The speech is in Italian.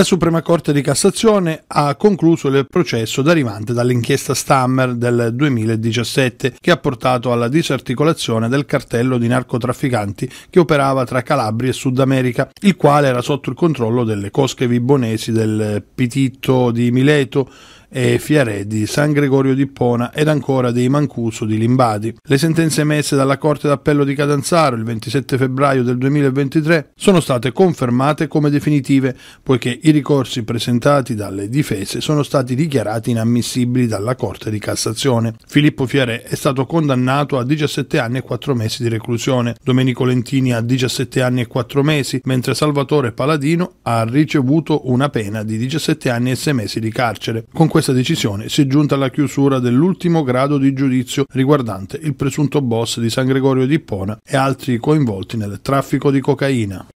La Suprema Corte di Cassazione ha concluso il processo derivante dall'inchiesta Stammer del 2017 che ha portato alla disarticolazione del cartello di narcotrafficanti che operava tra Calabria e Sud America, il quale era sotto il controllo delle cosche vibonesi del Pititto di Mileto, e di San Gregorio di Pona ed ancora dei Mancuso di Limbadi. Le sentenze emesse dalla Corte d'Appello di Catanzaro il 27 febbraio del 2023 sono state confermate come definitive, poiché i ricorsi presentati dalle difese sono stati dichiarati inammissibili dalla Corte di Cassazione. Filippo Fiarè è stato condannato a 17 anni e 4 mesi di reclusione, Domenico Lentini a 17 anni e 4 mesi, mentre Salvatore Paladino ha ricevuto una pena di 17 anni e 6 mesi di carcere. Con questo questa decisione si è giunta alla chiusura dell'ultimo grado di giudizio riguardante il presunto boss di San Gregorio di Ippona e altri coinvolti nel traffico di cocaina.